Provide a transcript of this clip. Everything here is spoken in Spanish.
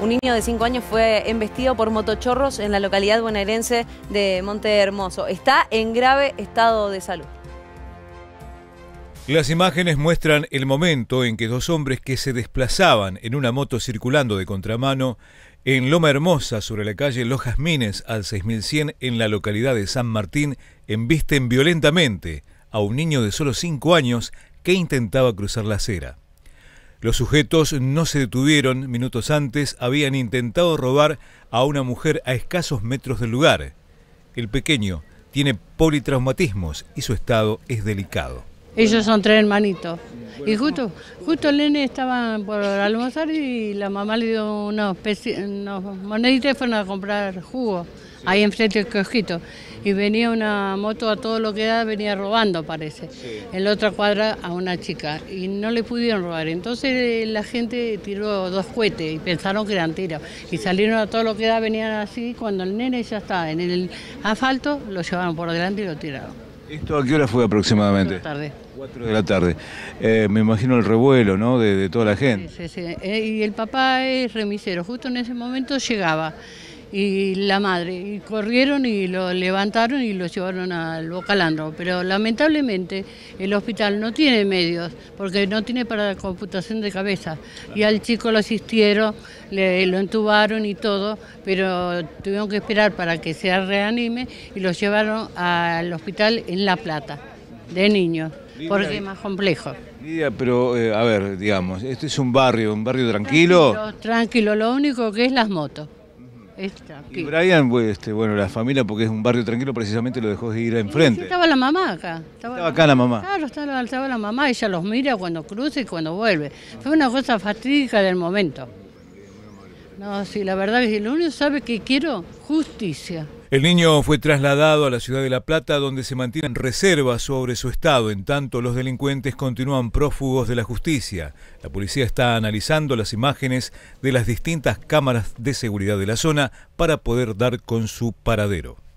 Un niño de 5 años fue embestido por motochorros en la localidad bonaerense de Monte Hermoso. Está en grave estado de salud. Las imágenes muestran el momento en que dos hombres que se desplazaban en una moto circulando de contramano en Loma Hermosa sobre la calle Los Jazmines al 6100 en la localidad de San Martín embisten violentamente a un niño de solo 5 años que intentaba cruzar la acera. Los sujetos no se detuvieron. Minutos antes habían intentado robar a una mujer a escasos metros del lugar. El pequeño tiene politraumatismos y su estado es delicado. Ellos son tres hermanitos. Y justo, justo el nene estaba por almorzar y la mamá le dio unos, moneditas y fueron a comprar jugo ahí enfrente del cojito. Y venía una moto a todo lo que da, venía robando parece, en la otra cuadra a una chica. Y no le pudieron robar. Entonces eh, la gente tiró dos cohetes y pensaron que eran tiros. Y salieron a todo lo que da, venían así. Cuando el nene ya estaba en el asfalto, lo llevaron por delante y lo tiraron. ¿Esto a qué hora fue aproximadamente? Cuatro de la tarde. Cuatro de la tarde. Eh, me imagino el revuelo, ¿no? De, toda la gente. Sí, sí, eh, y el papá es remisero. Justo en ese momento llegaba y la madre. Y corrieron y lo levantaron y lo llevaron al Bocalandro. Pero lamentablemente el hospital no tiene medios, porque no tiene para computación de cabeza. Y al chico lo asistieron, le, lo entubaron y todo, pero tuvieron que esperar para que se reanime y lo llevaron al hospital en La Plata, de niños, porque es más complejo pero eh, a ver, digamos, este es un barrio, un barrio tranquilo. Tranquilo, lo único que es las motos y Brian, pues, este, bueno, la familia, porque es un barrio tranquilo, precisamente lo dejó de ir enfrente. estaba la mamá acá. Estaba, acá la mamá. estaba, la mamá, ella los mira cuando cruza y cuando vuelve. Fue una cosa fatídica del momento. No, sí, la verdad es que lo único sabe que quiero justicia. El niño fue trasladado a la ciudad de La Plata, donde se mantienen reservas sobre su estado, en tanto los delincuentes continúan prófugos de la justicia. La policía está analizando las imágenes de las distintas cámaras de seguridad de la zona para poder dar con su paradero.